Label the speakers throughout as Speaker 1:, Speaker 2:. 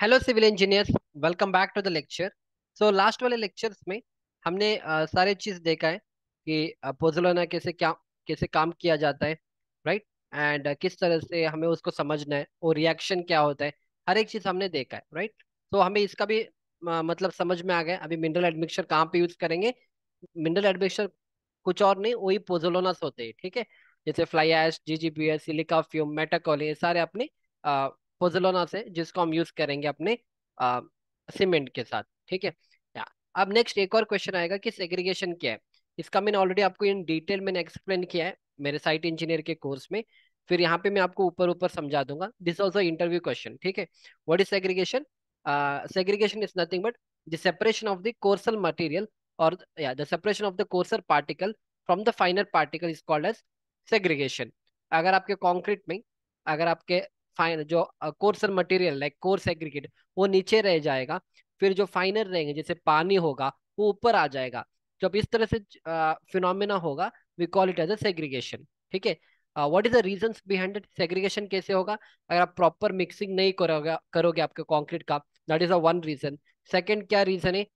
Speaker 1: Hello civil engineers welcome back to the lecture so last वाले lectures में हमने आ, सारे चीज़ देखा है कि पोजलोना कैसे क्या कैसे काम किया जाता है राइट right? एंड किस तरह से हमें उसको समझना है और रिएक्शन क्या होता है हर एक चीज़ हमने देखा है राइट right? तो so, हमें इसका भी आ, मतलब समझ में आ गया अभी मिनरल एडमिक्सर कहाँ पे यूज़ करेंगे मिनरल एडमिक्सर कुछ और नहीं वही पोजोलोनास होते हैं ठीक है जैसे fly ash G G B S silica fume ये सारे अपने पोजलोना से जिसको हम यूज करेंगे अपने सीमेंट के साथ ठीक है अब नेक्स्ट एक और क्वेश्चन आएगा कि सेग्रीगेशन क्या है इसका मैंने ऑलरेडी आपको इन डिटेल मैंने एक्सप्लेन किया है मेरे साइट इंजीनियर के कोर्स में फिर यहाँ पे मैं आपको ऊपर ऊपर समझा दूंगा दिस ऑल्सो इंटरव्यू क्वेश्चन ठीक है what is segregation segregation is nothing but the separation of the coarser material और the separation of the coarser particle from the the particle is called as segregation अगर आपके concrete में अगर आपके fine जो coarser material like coarse aggregate वो नीचे रह जाएगा फिर जो फाइनर रहेंगे जैसे पानी होगा वो ऊपर आ जाएगा जब तो इस तरह से फिनोमिना होगा we call it as a segregation ठीक है what is the reason behind it segregation कैसे होगा अगर आप प्रॉपर मिक्सिंग नहीं करोगे करोगे आपके कॉन्क्रीट का that is a one reason second क्या रीजन है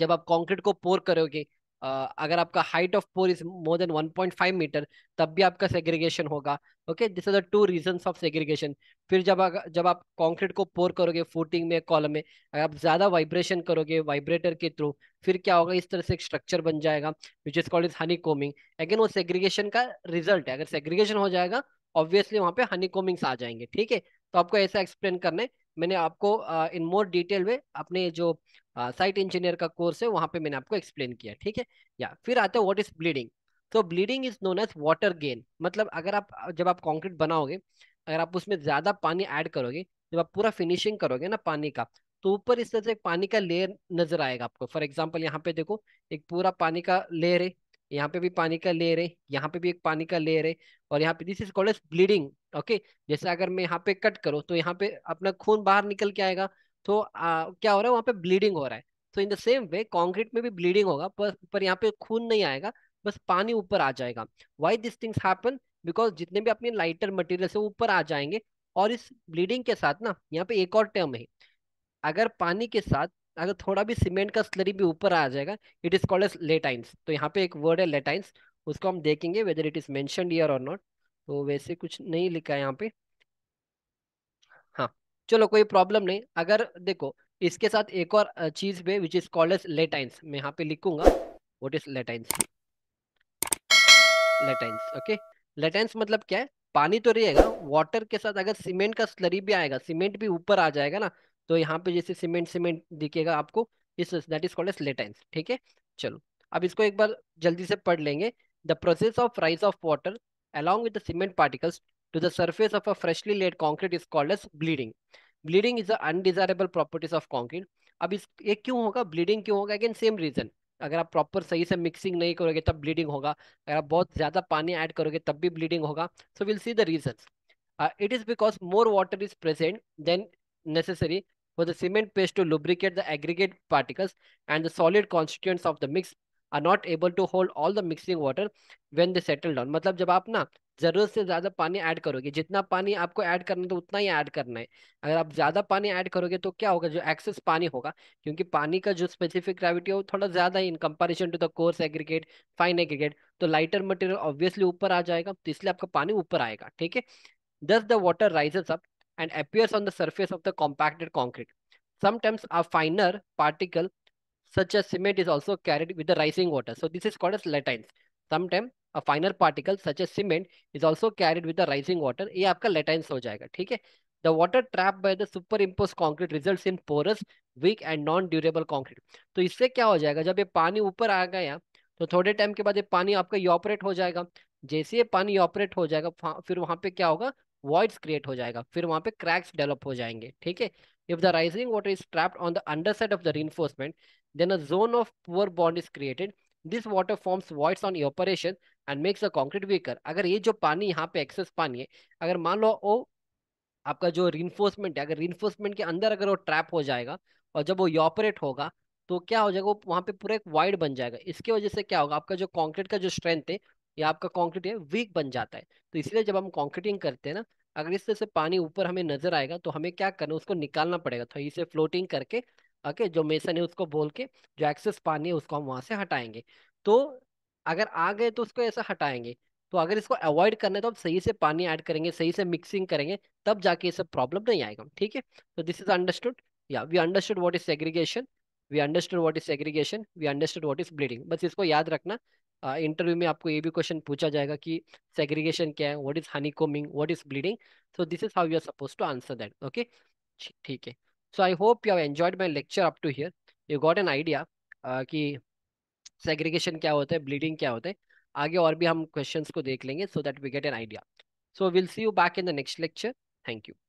Speaker 1: जब आप कॉन्क्रीट को पोर करोगे Uh, अगर आपका height of pour is more than 1.5 metre तब भी आपका सेग्रीगेशन होगा okay this are the two reason of segregation फिर जब जब आप कंक्रीट को पोर करोगे फूटिंग में कॉलम में अगर आप ज़्यादा वाइब्रेशन करोगे वाइब्रेटर के थ्रू फिर क्या होगा इस तरह से एक स्ट्रक्चर बन जाएगा which is called is Honey honeycombing again वो सेग्रीगेशन का रिजल्ट है अगर सेग्रीगेशन हो जाएगा ऑब्वियसली वहाँ पे हनी कोमिंग्स आ जाएंगे ठीक है तो आपको ऐसा एक्सप्लेन करना है मैंने आपको इन मोर डिटेल में अपने जो साइट इंजीनियर का कोर्स है वहाँ पे मैंने आपको एक्सप्लेन किया ठीक है या फिर आता है व्हाट इज ब्लीडिंग तो bleeding is known as water gain मतलब अगर आप जब आप कॉन्क्रीट बनाओगे अगर आप उसमें ज्यादा पानी ऐड करोगे जब आप पूरा फिनिशिंग करोगे ना पानी का तो ऊपर इस तरह से पानी का लेयर नजर आएगा आपको फॉर एग्जाम्पल यहाँ पे देखो एक पूरा पानी का लेयर है यहाँ पे भी पानी का लेयर है यहाँ पे भी एक पानी का लेयर है और यहाँ पे this is called as bleeding okay जैसे अगर मैं यहाँ पे कट करूँ तो यहाँ पे अपना खून बाहर निकल के आएगा तो आ, क्या हो रहा है वहाँ पे ब्लीडिंग हो रहा है तो in the same way concrete में भी ब्लीडिंग होगा पर पर यहाँ पे खून नहीं आएगा बस पानी ऊपर आ जाएगा why this things happen because जितने भी अपने लाइटर मटेरियल है ऊपर आ जाएंगे और इस ब्लीडिंग के साथ ना यहाँ पे एक और टर्म है अगर पानी के साथ अगर थोड़ा भी सीमेंट का स्लरी भी ऊपर आ जाएगा it is called as laitance तो यहाँ पे एक वर्ड है लेटाइंस उसको हम देखेंगे whether it is mentioned here और नॉट तो वैसे कुछ नहीं लिखा है यहाँ पे हाँ चलो कोई प्रॉब्लम नहीं अगर देखो इसके साथ एक और चीज पे which is called as laitance मैं यहाँ पे लिखूंगा what is laitance laitance okay laitance मतलब क्या है पानी तो रहेगा वाटर के साथ अगर सीमेंट का स्लरी भी आएगा सीमेंट भी ऊपर आ जाएगा ना तो यहाँ पे जैसे सीमेंट सीमेंट दिखेगा आपको इस that is called as laitance ठीक है चलो अब इसको एक बार जल्दी से पढ़ लेंगे the process of rise of water along with the cement particles to the surface of a freshly laid concrete is called as bleeding. Bleeding is the undesirable properties of concrete. अब इस ये क्यों होगा ब्लीडिंग क्यों होगा again same reason अगर आप proper सही से मिक्सिंग नहीं करोगे तब ब्लीडिंग होगा अगर आप बहुत ज़्यादा पानी ऐड करोगे तब भी ब्लीडिंग होगा so will see the reasons it is because more water is present than necessary for the cement paste to lubricate the aggregate particles and the solid constituents of the mix are not able to hold all the mixing water when they settle down मतलब जब आप ना जरूरत से ज्यादा पानी add करोगे जितना पानी आपको ऐड करना है तो उतना ही ऐड करना है अगर आप ज्यादा पानी ऐड करोगे तो क्या होगा जो एक्सेस पानी होगा क्योंकि पानी का जो स्पेसिफिक ग्रेविटी है वो थोड़ा ज्यादा ही in comparison to the coarse aggregate fine aggregate तो लाइटर मटेरियल ऑब्वियसली ऊपर आ जाएगा तो इसलिए आपका पानी ऊपर आएगा ठीक है thus the water rises up and appears on the surface of the compacted concrete sometimes a finer particle such as cement is also carried with the rising water. So this is called as latines. Sometimes a finer particle such as cement is also carried with the rising water. ye aapka latines ho jayega theek hai The water trapped by the superimposed concrete results in porous, weak and non-durable concrete. to isse kya ho jayega jab ye pani upar aa gaya to thode time ke baad ye pani aapka evaporate ho jayega jaise ye pani evaporate ho jayega fir wahan pe kya hoga voids create ho jayega fir wahan pe cracks develop ho jayenge theek hai If the rising water is trapped on the underside of the reinforcement, then a zone of poor bond is created. This water forms voids on operation and makes a concrete weaker अगर ये जो पानी यहाँ पे access पानी है अगर मान लो वो आपका जो रिन्फोर्समेंट है अगर रिन्फोर्समेंट के अंदर अगर वो ट्रैप हो जाएगा और जब वो ऑपरेट होगा तो क्या हो जाएगा वो वहाँ पे पूरा एक वाइड बन जाएगा इसकी वजह से क्या होगा आपका जो कॉन्क्रीट का जो स्ट्रेंथ है या आपका कॉन्क्रीट है वीक बन जाता है तो इसलिए जब हम कॉन्क्रीटिंग करते हैं ना अगर इससे से पानी ऊपर हमें नजर आएगा तो हमें क्या करना उसको निकालना पड़ेगा थोड़ी से फ्लोटिंग करके ओके जो मेसन है उसको बोल के जो एक्सेस पानी है उसको हम वहां से हटाएंगे तो अगर आ गए तो उसको ऐसा हटाएंगे तो अगर इसको अवॉइड करना है तो हम सही से पानी ऐड करेंगे सही से मिक्सिंग करेंगे तब जाके ये सब प्रॉब्लम नहीं आएगा ठीक है तो दिस इज अंडरस्टूड या we understood what is segregation we understood what is segregation we understood what is bleeding बस इसको याद रखना इंटरव्यू में आपको ये भी क्वेश्चन पूछा जाएगा कि सेग्रीगेशन क्या है what is Honey coming what is bleeding so this is how you are supposed to answer that okay ठीक है so I hope you have enjoyed my lecture up to here you got an idea कि segregation क्या होता है bleeding क्या होता है आगे और भी हम क्वेश्चंस को देख लेंगे so that we get an idea so will see you back in the next lecture thank you